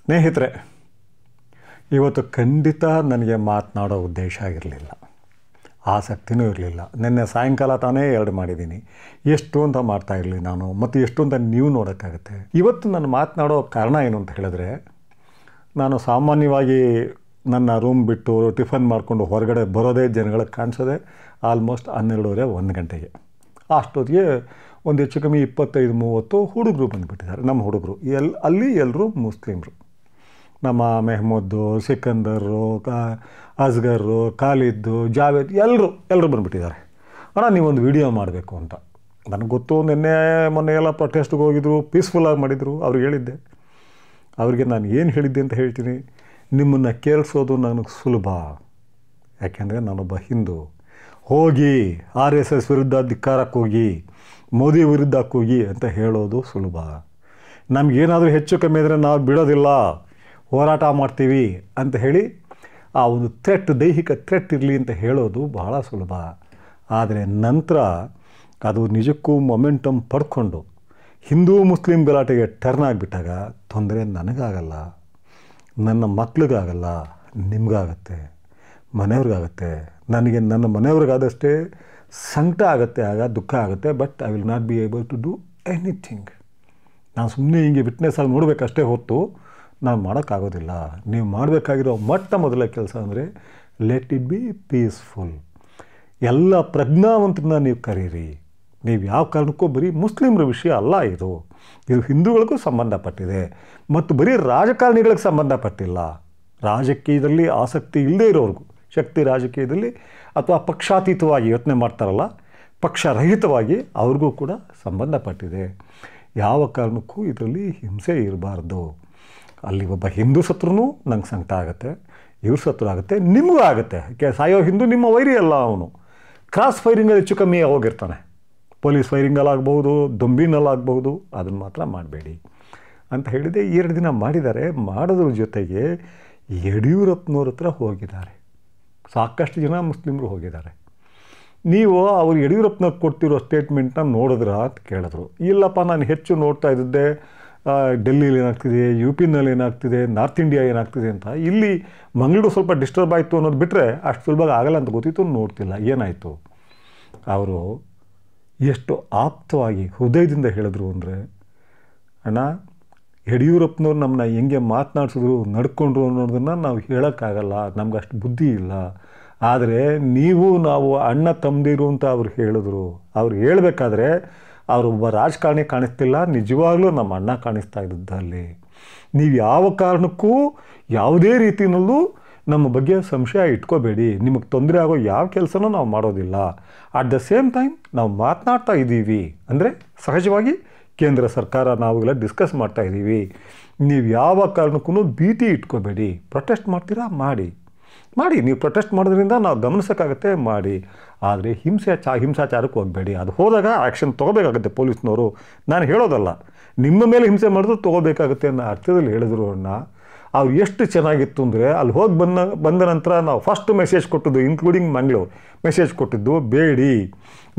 ಸ್ನೇಹಿತರೆ ಇವತ್ತು ಖಂಡಿತ ನನಗೆ ಮಾತನಾಡೋ ಉದ್ದೇಶ ಇರಲಿಲ್ಲ ಆಸಕ್ತಿನೂ ಇರಲಿಲ್ಲ ನಿನ್ನೆ ಸಾಯಂಕಾಲ ತಾನೇ ಎರಡು ಮಾಡಿದ್ದೀನಿ ಎಷ್ಟು ಅಂತ ಮಾಡ್ತಾ ಇರಲಿ ನಾನು ಮತ್ತು ಎಷ್ಟು ಅಂತ ನೀವು ನೋಡೋಕ್ಕಾಗುತ್ತೆ ಇವತ್ತು ನಾನು ಮಾತನಾಡೋ ಕಾರಣ ಏನು ಅಂತ ಹೇಳಿದ್ರೆ ನಾನು ಸಾಮಾನ್ಯವಾಗಿ ನನ್ನ ರೂಮ್ ಬಿಟ್ಟು ಟಿಫನ್ ಮಾಡಿಕೊಂಡು ಹೊರಗಡೆ ಬರೋದೇ ಜನಗಳಿಗೆ ಕಾಣಿಸೋದೆ ಆಲ್ಮೋಸ್ಟ್ ಹನ್ನೆರಡೂವರೆ ಒಂದು ಗಂಟೆಗೆ ಅಷ್ಟೊತ್ತಿಗೆ ಒಂದು ಹೆಚ್ಚು ಕಮ್ಮಿ ಇಪ್ಪತ್ತೈದು ಮೂವತ್ತು ಹುಡುಗರು ಬಂದುಬಿಟ್ಟಿದ್ದಾರೆ ನಮ್ಮ ಹುಡುಗರು ಎಲ್ ಅಲ್ಲಿ ಎಲ್ಲರೂ ಮುಸ್ಲಿಮರು ನಮ್ಮ ಮೆಹಮೂದ್ದು ಸಿಕಂದರು ಕಾ ಅಸ್ಗರು ಖಾಲಿದ್ದು ಜಾವೇದ್ ಎಲ್ಲರೂ ಎಲ್ಲರೂ ಬಂದುಬಿಟ್ಟಿದ್ದಾರೆ ಅಣ್ಣ ನೀವೊಂದು ವೀಡಿಯೋ ಮಾಡಬೇಕು ಅಂತ ನನಗೆ ಗೊತ್ತು ನಿನ್ನೆ ಮೊನ್ನೆ ಎಲ್ಲ ಪ್ರೊಟೆಸ್ಟ್ಗೆ ಹೋಗಿದ್ರು ಪೀಸ್ಫುಲ್ಲಾಗಿ ಮಾಡಿದರು ಅವ್ರಿಗೆ ಹೇಳಿದ್ದೆ ಅವರಿಗೆ ನಾನು ಏನು ಹೇಳಿದ್ದೆ ಅಂತ ಹೇಳ್ತೀನಿ ನಿಮ್ಮನ್ನು ಕೇಳಿಸೋದು ನನಗೆ ಸುಲಭ ಯಾಕೆಂದರೆ ನಾನೊಬ್ಬ ಹಿಂದೂ ಹೋಗಿ ಆರ್ ಎಸ್ ಎಸ್ ವಿರುದ್ಧ ಧಿಕ್ಕಾರಕ್ಕೆ ಹೋಗಿ ಮೋದಿ ವಿರುದ್ಧಕ್ಕೆ ಹೋಗಿ ಅಂತ ಹೇಳೋದು ಸುಲಭ ನಮಗೇನಾದರೂ ಹೆಚ್ಚು ಕಮ್ಮಿ ಅಂದರೆ ನಾವು ಬಿಡೋದಿಲ್ಲ ಹೋರಾಟ ಮಾಡ್ತೀವಿ ಅಂತ ಹೇಳಿ ಆ ಒಂದು ಥ್ರೆಟ್ ದೈಹಿಕ ಥ್ರೆಟ್ ಇರಲಿ ಅಂತ ಹೇಳೋದು ಬಹಳ ಸುಲಭ ಆದರೆ ನಂತರ ಅದು ನಿಜಕ್ಕೂ ಮೊಮೆಂಟಮ್ ಪಡ್ಕೊಂಡು ಹಿಂದೂ ಮುಸ್ಲಿಂ ಗಲಾಟೆಗೆ ಟರ್ನ್ ಆಗಿಬಿಟ್ಟಾಗ ತೊಂದರೆ ನನಗಾಗಲ್ಲ ನನ್ನ ಮಕ್ಳಿಗಾಗಲ್ಲ ನಿಮಗಾಗತ್ತೆ ಮನೆಯವ್ರಿಗಾಗತ್ತೆ ನನಗೆ ನನ್ನ ಮನೆಯವ್ರಿಗಾದಷ್ಟೇ ಸಂಕಟ ಆಗುತ್ತೆ ಆಗ ದುಃಖ ಆಗುತ್ತೆ but I will not be able to do anything ನಾನು ಸುಮ್ಮನೆ ಹೀಗೆ ವಿಟ್ನೆಸ್ ಆಗಿ ನೋಡಬೇಕಷ್ಟೇ ಹೊತ್ತು ನಾನು ಮಾಡೋಕ್ಕಾಗೋದಿಲ್ಲ ನೀವು ಮಾಡಬೇಕಾಗಿರೋ ಮೊಟ್ಟ ಮೊದಲ ಕೆಲಸ ಅಂದರೆ ಲೆಟ್ ಇಟ್ ಬಿ ಪೀಸ್ಫುಲ್ ಎಲ್ಲ ಪ್ರಜ್ಞಾವಂತರನ್ನ ನೀವು ಕರೀರಿ ನೀವು ಯಾವ ಕಾರಣಕ್ಕೂ ಬರೀ ಮುಸ್ಲಿಮರ ವಿಷಯ ಅಲ್ಲ ಇದು ಇದು ಹಿಂದೂಗಳಿಗೂ ಸಂಬಂಧಪಟ್ಟಿದೆ ಮತ್ತು ಬರೀ ರಾಜಕಾರಣಿಗಳಿಗೆ ಸಂಬಂಧಪಟ್ಟಿಲ್ಲ ರಾಜಕೀಯದಲ್ಲಿ ಆಸಕ್ತಿ ಇಲ್ಲದೇ ಇರೋರಿಗೂ ಶಕ್ತಿ ರಾಜಕೀಯದಲ್ಲಿ ಅಥವಾ ಪಕ್ಷಾತೀತವಾಗಿ ಯೋಚನೆ ಮಾಡ್ತಾರಲ್ಲ ಪಕ್ಷರಹಿತವಾಗಿ ಅವ್ರಿಗೂ ಕೂಡ ಸಂಬಂಧಪಟ್ಟಿದೆ ಯಾವ ಕಾರಣಕ್ಕೂ ಇದರಲ್ಲಿ ಹಿಂಸೆ ಇರಬಾರ್ದು ಅಲ್ಲಿ ಒಬ್ಬ ಹಿಂದೂ ಸತ್ರೂ ನಂಗೆ ಸಂಕಟ ಆಗುತ್ತೆ ಇವ್ರ ಸತ್ರು ಆಗುತ್ತೆ ನಿಮಗೂ ಆಗುತ್ತೆ ಕೆ ಸಾಯೋ ಹಿಂದೂ ನಿಮ್ಮ ವೈರಿ ಅಲ್ಲ ಅವನು ಕ್ರಾಸ್ ಫೈರಿಂಗಲ್ಲಿ ಹೆಚ್ಚು ಕಮ್ಮಿ ಹೋಗಿರ್ತಾನೆ ಪೊಲೀಸ್ ಫೈರಿಂಗಲ್ಲಾಗ್ಬೋದು ದೊಂಬಿನಲ್ಲಾಗ್ಬೋದು ಅದನ್ನು ಮಾತ್ರ ಮಾಡಬೇಡಿ ಅಂತ ಹೇಳಿದೆ ಎರಡು ದಿನ ಮಾಡಿದ್ದಾರೆ ಮಾಡೋದ್ರ ಜೊತೆಗೆ ಯಡಿಯೂರಪ್ಪನವ್ರ ಹತ್ರ ಹೋಗಿದ್ದಾರೆ ಸಾಕಷ್ಟು ಜನ ಮುಸ್ಲಿಮರು ಹೋಗಿದ್ದಾರೆ ನೀವು ಅವ್ರು ಯಡಿಯೂರಪ್ಪನವ್ರು ಕೊಡ್ತಿರೋ ಸ್ಟೇಟ್ಮೆಂಟ್ನ ನೋಡಿದ್ರ ಅಂತ ಕೇಳಿದ್ರು ಇಲ್ಲಪ್ಪ ನಾನು ಹೆಚ್ಚು ನೋಡ್ತಾ ಇದ್ದಿದ್ದೆ ಡೆಲ್ಲಿಯಲ್ಲಿ ಏನಾಗ್ತಿದೆ ಯು ಪಿನಲ್ಲಿ ಏನಾಗ್ತಿದೆ ನಾರ್ತ್ ಇಂಡಿಯಾ ಏನಾಗ್ತಿದೆ ಅಂತ ಇಲ್ಲಿ ಮಂಗಳೂರು ಸ್ವಲ್ಪ ಡಿಸ್ಟರ್ಬ್ ಆಯಿತು ಅನ್ನೋದು ಬಿಟ್ಟರೆ ಅಷ್ಟು ಸುಲಭವಾಗಿ ಆಗಲ್ಲ ಅಂತ ಗೊತ್ತಿತ್ತು ನೋಡ್ತಿಲ್ಲ ಏನಾಯಿತು ಅವರು ಎಷ್ಟು ಆಪ್ತವಾಗಿ ಹೃದಯದಿಂದ ಹೇಳಿದ್ರು ಅಂದರೆ ಅಣ್ಣ ಯಡಿಯೂರಪ್ಪನವ್ರು ನಮ್ಮನ್ನ ಹೆಂಗೆ ಮಾತನಾಡಿಸಿದ್ರು ನಡ್ಕೊಂಡ್ರು ಅನ್ನೋದನ್ನು ನಾವು ಹೇಳೋಕ್ಕಾಗಲ್ಲ ನಮ್ಗೆ ಅಷ್ಟು ಬುದ್ಧಿ ಇಲ್ಲ ಆದರೆ ನೀವು ನಾವು ಅಣ್ಣ ತಮ್ಮದಿರು ಅಂತ ಅವ್ರು ಹೇಳಿದ್ರು ಅವ್ರು ಹೇಳಬೇಕಾದ್ರೆ ಅವರು ಒಬ್ಬ ರಾಜಕಾರಣಿ ಕಾಣಿಸ್ತಿಲ್ಲ ನಿಜವಾಗ್ಲೂ ನಮ್ಮ ಅಣ್ಣ ಕಾಣಿಸ್ತಾ ಇದ್ದಲ್ಲಿ ನೀವು ಯಾವ ಕಾರಣಕ್ಕೂ ಯಾವುದೇ ರೀತಿಯಲ್ಲೂ ನಮ್ಮ ಬಗ್ಗೆ ಸಂಶಯ ಇಟ್ಕೋಬೇಡಿ ನಿಮಗೆ ತೊಂದರೆ ಆಗೋ ಯಾವ ಕೆಲಸನೂ ನಾವು ಮಾಡೋದಿಲ್ಲ ಅಟ್ ದ ಸೇಮ್ ಟೈಮ್ ನಾವು ಮಾತನಾಡ್ತಾ ಇದ್ದೀವಿ ಅಂದರೆ ಸಹಜವಾಗಿ ಕೇಂದ್ರ ಸರ್ಕಾರ ನಾವೆಲ್ಲ ಡಿಸ್ಕಸ್ ಮಾಡ್ತಾ ಇದ್ದೀವಿ ನೀವು ಯಾವ ಕಾರಣಕ್ಕೂ ಭೀತಿ ಇಟ್ಕೋಬೇಡಿ ಪ್ರೊಟೆಸ್ಟ್ ಮಾಡ್ತೀರಾ ಮಾಡಿ ಮಾಡಿ ನೀವು ಪ್ರೊಟೆಸ್ಟ್ ಮಾಡೋದ್ರಿಂದ ನಾವು ಗಮನಿಸೋಕ್ಕಾಗತ್ತೆ ಮಾಡಿ ಆದರೆ ಹಿಂಸೆ ಚಾ ಹಿಂಸಾಚಾರಕ್ಕೆ ಹೋಗಬೇಡಿ ಅದು ಹೋದಾಗ ಆ್ಯಕ್ಷನ್ ತೊಗೋಬೇಕಾಗುತ್ತೆ ಪೊಲೀಸ್ನವರು ನಾನು ಹೇಳೋದಲ್ಲ ನಿಮ್ಮ ಮೇಲೆ ಹಿಂಸೆ ಮಾಡಿದ್ರು ತೊಗೋಬೇಕಾಗುತ್ತೆ ಅನ್ನೋ ಅರ್ಥದಲ್ಲಿ ಹೇಳಿದ್ರು ಅಣ್ಣ ಅವ್ರು ಎಷ್ಟು ಚೆನ್ನಾಗಿತ್ತು ಅಂದರೆ ಅಲ್ಲಿ ಹೋಗಿ ಬಂದ ಬಂದ ನಂತರ ನಾವು ಫಸ್ಟ್ ಮೆಸೇಜ್ ಕೊಟ್ಟಿದ್ದು ಇನ್ಕ್ಲೂಡಿಂಗ್ ಮಂಗಳೂರು ಮೆಸೇಜ್ ಕೊಟ್ಟಿದ್ದು ಬೇಡಿ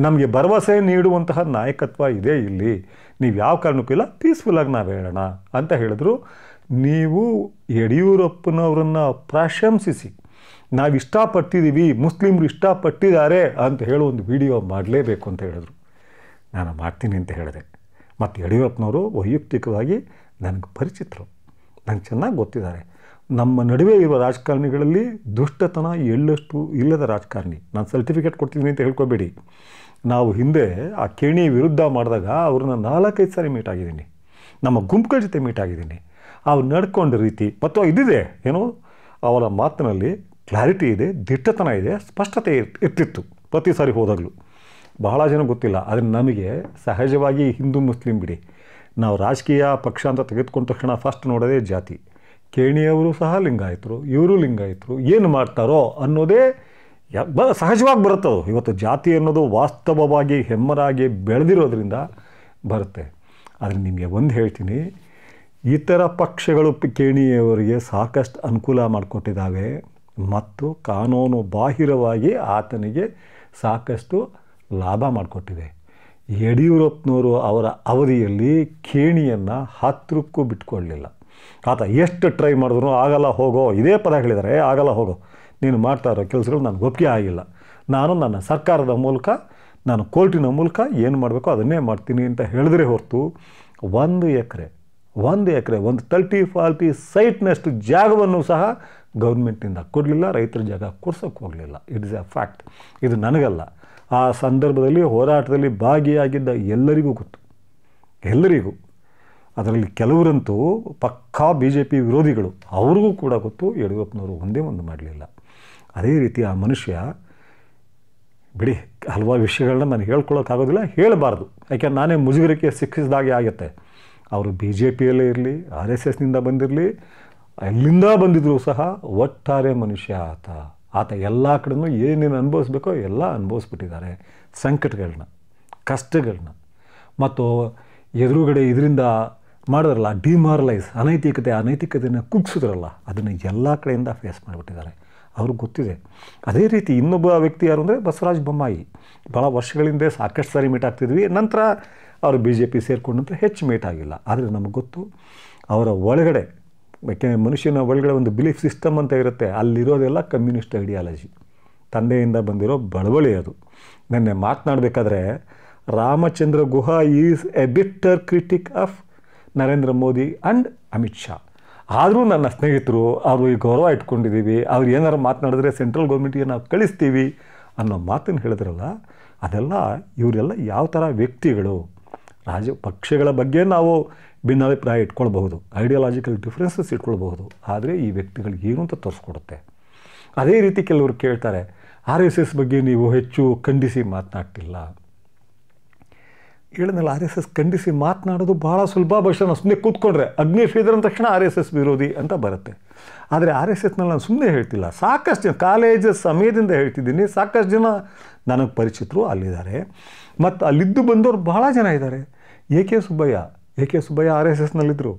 ನಮಗೆ ಭರವಸೆ ನೀಡುವಂತಹ ನಾಯಕತ್ವ ಇದೆ ಇಲ್ಲಿ ನೀವು ಯಾವ ಕಾರಣಕ್ಕೂ ಇಲ್ಲ ಪೀಸ್ಫುಲ್ಲಾಗಿ ನಾವು ಹೇಳೋಣ ಅಂತ ಹೇಳಿದ್ರು ನೀವು ಯಡಿಯೂರಪ್ಪನವರನ್ನು ಪ್ರಶಂಸಿಸಿ ನಾವು ಇಷ್ಟಪಟ್ಟಿದ್ದೀವಿ ಮುಸ್ಲಿಮ್ರು ಇಷ್ಟಪಟ್ಟಿದ್ದಾರೆ ಅಂತ ಹೇಳೋ ಒಂದು ವಿಡಿಯೋ ಮಾಡಲೇಬೇಕು ಅಂತ ಹೇಳಿದ್ರು ನಾನು ಮಾಡ್ತೀನಿ ಅಂತ ಹೇಳಿದೆ ಮತ್ತು ಯಡಿಯೂರಪ್ಪನವರು ವೈಯಕ್ತಿಕವಾಗಿ ನನಗೆ ಪರಿಚಿತರು ನನಗೆ ಚೆನ್ನಾಗಿ ಗೊತ್ತಿದ್ದಾರೆ ನಮ್ಮ ನಡುವೆ ಇರುವ ರಾಜಕಾರಣಿಗಳಲ್ಲಿ ದುಷ್ಟತನ ಎಳ್ಳಷ್ಟು ಇಲ್ಲದ ರಾಜಕಾರಣಿ ನಾನು ಸರ್ಟಿಫಿಕೇಟ್ ಕೊಡ್ತಿದ್ದೀನಿ ಅಂತ ಹೇಳ್ಕೊಬೇಡಿ ನಾವು ಹಿಂದೆ ಆ ಕೇಣಿ ವಿರುದ್ಧ ಮಾಡಿದಾಗ ಅವ್ರನ್ನ ನಾಲ್ಕೈದು ಸಾರಿ ಮೀಟ್ ಆಗಿದ್ದೀನಿ ನಮ್ಮ ಗುಂಪುಗಳ ಜೊತೆ ಮೀಟ್ ಆಗಿದ್ದೀನಿ ಅವ್ರು ನಡ್ಕೊಂಡ ರೀತಿ ಮತ್ತು ಇದಿದೆ ಏನು ಅವರ ಮಾತಿನಲ್ಲಿ ಕ್ಲಾರಿಟಿ ಇದೆ ದಿಟ್ಟತನ ಇದೆ ಸ್ಪಷ್ಟತೆ ಇರ್ತಿತ್ತು ಪ್ರತಿ ಸಾರಿ ಹೋದಾಗಲೂ ಬಹಳ ಜನ ಗೊತ್ತಿಲ್ಲ ಆದರೆ ನಮಗೆ ಸಹಜವಾಗಿ ಹಿಂದೂ ಮುಸ್ಲಿಂ ಬಿಡಿ ನಾವು ರಾಜಕೀಯ ಪಕ್ಷ ಅಂತ ತೆಗೆದುಕೊಂಡ ತಕ್ಷಣ ಫಸ್ಟ್ ನೋಡೋದೇ ಜಾತಿ ಕೇಣಿಯವರು ಸಹ ಲಿಂಗಾಯಿತರು ಇವರು ಲಿಂಗಾಯಿತರು ಏನು ಮಾಡ್ತಾರೋ ಅನ್ನೋದೇ ಬ ಸಹಜವಾಗಿ ಬರುತ್ತದು ಇವತ್ತು ಜಾತಿ ಅನ್ನೋದು ವಾಸ್ತವವಾಗಿ ಹೆಮ್ಮರಾಗಿ ಬೆಳೆದಿರೋದ್ರಿಂದ ಬರುತ್ತೆ ಆದರೆ ನಿಮಗೆ ಒಂದು ಹೇಳ್ತೀನಿ ಇತರ ಪಕ್ಷಗಳು ಕೇಣಿಯವರಿಗೆ ಸಾಕಷ್ಟು ಅನುಕೂಲ ಮಾಡಿಕೊಟ್ಟಿದ್ದಾವೆ ಮತ್ತು ಕಾನೂನು ಬಾಹಿರವಾಗಿ ಆತನಿಗೆ ಸಾಕಷ್ಟು ಲಾಭ ಮಾಡಿಕೊಟ್ಟಿದೆ ಯಡಿಯೂರಪ್ಪನವರು ಅವರ ಅವಧಿಯಲ್ಲಿ ಕೇಣಿಯನ್ನು ಹತ್ತಿರಕ್ಕೂ ಬಿಟ್ಕೊಳ್ಳಲಿಲ್ಲ ಆತ ಎಷ್ಟು ಟ್ರೈ ಮಾಡಿದ್ರು ಆಗಲ್ಲ ಹೋಗೋ ಇದೇ ಪದ ಹೇಳಿದ್ದಾರೆ ಆಗಲ್ಲ ಹೋಗೋ ನೀನು ಮಾಡ್ತಾ ಇರೋ ಕೆಲಸಗಳು ನನಗೆ ಒಪ್ಪಿಗೆ ಆಗಿಲ್ಲ ನಾನು ನನ್ನ ಸರ್ಕಾರದ ಮೂಲಕ ನಾನು ಕೋರ್ಟಿನ ಮೂಲಕ ಏನು ಮಾಡಬೇಕು ಅದನ್ನೇ ಮಾಡ್ತೀನಿ ಅಂತ ಹೇಳಿದ್ರೆ ಹೊರತು ಒಂದು ಎಕರೆ ಒಂದು ಎಕರೆ ಒಂದು ತರ್ಟಿ ಫಾರ್ಟಿ ಸೈಟ್ನಷ್ಟು ಜಾಗವನ್ನು ಸಹ ಗೌರ್ಮೆಂಟಿಂದ ಕೊಡಲಿಲ್ಲ ರೈತರ ಜಾಗ ಕೊಡ್ಸೋಕ್ಕೆ ಹೋಗಲಿಲ್ಲ ಇಟ್ ಇಸ್ ಎ ಫ್ಯಾಕ್ಟ್ ಇದು ನನಗಲ್ಲ ಆ ಸಂದರ್ಭದಲ್ಲಿ ಹೋರಾಟದಲ್ಲಿ ಭಾಗಿಯಾಗಿದ್ದ ಎಲ್ಲರಿಗೂ ಗೊತ್ತು ಎಲ್ಲರಿಗೂ ಅದರಲ್ಲಿ ಕೆಲವರಂತೂ ಪಕ್ಕಾ ಬಿ ಜೆ ಪಿ ವಿರೋಧಿಗಳು ಅವ್ರಿಗೂ ಕೂಡ ಗೊತ್ತು ಯಡಿಯೂರಪ್ಪನವರು ಒಂದೇ ಒಂದು ಮಾಡಲಿಲ್ಲ ಅದೇ ರೀತಿ ಆ ಮನುಷ್ಯ ಬಿಡಿ ಹಲವಾರು ವಿಷಯಗಳನ್ನ ನಾನು ಹೇಳ್ಕೊಳ್ಳೋಕ್ಕಾಗೋದಿಲ್ಲ ಹೇಳಬಾರ್ದು ಯಾಕೆ ನಾನೇ ಮುಜುಗರಿಕೆ ಸಿಕ್ಕಿಸಿದಾಗೆ ಆಗುತ್ತೆ ಅವರು ಬಿ ಜೆ ಪಿಯಲ್ಲೇ ಇರಲಿ ಆರ್ ಎಸ್ ಎಸ್ನಿಂದ ಬಂದಿರಲಿ ಎಲ್ಲಿಂದ ಬಂದಿದ್ರು ಸಹ ಒಟ್ಟಾರೆ ಮನುಷ್ಯ ಆತ ಆತ ಎಲ್ಲ ಕಡೆನೂ ಏನೇನು ಅನುಭವಿಸ್ಬೇಕೋ ಎಲ್ಲ ಅನುಭವಿಸ್ಬಿಟ್ಟಿದ್ದಾರೆ ಸಂಕಟಗಳನ್ನ ಕಷ್ಟಗಳನ್ನ ಮತ್ತು ಎದುರುಗಡೆ ಇದರಿಂದ ಮಾಡಿದ್ರಲ್ಲ ಡಿಮಾರಲೈಸ್ ಅನೈತಿಕತೆ ಅನೈತಿಕತೆಯನ್ನು ಕುಗ್ಸಿದ್ರಲ್ಲ ಅದನ್ನು ಎಲ್ಲ ಕಡೆಯಿಂದ ಫೇಸ್ ಮಾಡಿಬಿಟ್ಟಿದ್ದಾರೆ ಅವ್ರಿಗೆ ಗೊತ್ತಿದೆ ಅದೇ ರೀತಿ ಇನ್ನೊಬ್ಬ ವ್ಯಕ್ತಿ ಯಾರು ಅಂದರೆ ಬಸವರಾಜ ಬೊಮ್ಮಾಯಿ ಭಾಳ ವರ್ಷಗಳಿಂದ ಸಾಕಷ್ಟು ಸಾರಿ ಮೀಟ್ ಆಗ್ತಿದ್ವಿ ನಂತರ ಅವರು ಬಿ ಜೆ ಪಿ ಸೇರಿಕೊಂಡಂತೆ ಹೆಚ್ಚು ಮೀಟ್ ಆಗಿಲ್ಲ ಆದರೆ ನಮಗೆ ಗೊತ್ತು ಅವರ ಒಳಗಡೆ ಯಾಕೆಂದರೆ ಮನುಷ್ಯನ ಒಳಗಡೆ ಒಂದು ಬಿಲೀಫ್ ಸಿಸ್ಟಮ್ ಅಂತ ಇರುತ್ತೆ ಅಲ್ಲಿರೋದೆಲ್ಲ ಕಮ್ಯುನಿಸ್ಟ್ ಐಡಿಯಾಲಜಿ ತಂದೆಯಿಂದ ಬಂದಿರೋ ಬಳವಳಿ ಅದು ನೆನ್ನೆ ಮಾತನಾಡಬೇಕಾದ್ರೆ Ramachandra Guha is a bitter critic of Narendra Modi and Amit Shah ಆದರೂ ನನ್ನ ಸ್ನೇಹಿತರು ಅವರು ಈ ಗೌರವ ಇಟ್ಕೊಂಡಿದ್ದೀವಿ ಅವ್ರು ಏನಾರು ಮಾತನಾಡಿದ್ರೆ ಸೆಂಟ್ರಲ್ ಗೌರ್ಮೆಂಟಿಗೆ ನಾವು ಕಳಿಸ್ತೀವಿ ಅನ್ನೋ ಮಾತನ್ನು ಹೇಳಿದ್ರಲ್ಲ ಅದೆಲ್ಲ ಇವರೆಲ್ಲ ಯಾವ ಥರ ವ್ಯಕ್ತಿಗಳು ರಾಜ ಪಕ್ಷಗಳ ಬಗ್ಗೆ ನಾವು ಭಿನ್ನಾಭಿಪ್ರಾಯ ಇಟ್ಕೊಳ್ಬಹುದು ಐಡಿಯಾಲಜಿಕಲ್ ಡಿಫ್ರೆನ್ಸಸ್ ಇಟ್ಕೊಳ್ಬಹುದು ಆದರೆ ಈ ವ್ಯಕ್ತಿಗಳಿಗೆ ಏನು ಅಂತ ತೋರಿಸ್ಕೊಡುತ್ತೆ ಅದೇ ರೀತಿ ಕೆಲವರು ಕೇಳ್ತಾರೆ ಆರ್ ಎಸ್ ಎಸ್ ಬಗ್ಗೆ ನೀವು ಹೆಚ್ಚು ಖಂಡಿಸಿ ಮಾತನಾಡ್ತಿಲ್ಲ ಹೇಳಿದ್ನಲ್ಲ ಆರ್ ಎಸ್ ಎಸ್ ಖಂಡಿಸಿ ಮಾತನಾಡೋದು ಭಾಳ ಸುಲಭ ಭಾಷೆ ನಾನು ಸುಮ್ಮನೆ ಕೂತ್ಕೊಂಡ್ರೆ ಅಗ್ನಿ ಅಂದ ತಕ್ಷಣ ಆರ್ ಎಸ್ ಎಸ್ ವಿರೋಧಿ ಅಂತ ಬರುತ್ತೆ ಆದರೆ ಆರ್ ಎಸ್ ಎಸ್ನಲ್ಲಿ ನಾನು ಸುಮ್ಮನೆ ಹೇಳ್ತಿಲ್ಲ ಸಾಕಷ್ಟು ಜನ ಕಾಲೇಜ್ ಸಮಯದಿಂದ ಹೇಳ್ತಿದ್ದೀನಿ ಸಾಕಷ್ಟು ಜನ ನನಗೆ ಪರಿಚಿತರು ಅಲ್ಲಿದ್ದಾರೆ ಮತ್ತು ಅಲ್ಲಿದ್ದು ಬಂದವರು ಭಾಳ ಜನ ಇದ್ದಾರೆ A K Subbaiah A K Subbaiah R S ಎಸ್ನಲ್ಲಿದ್ದರು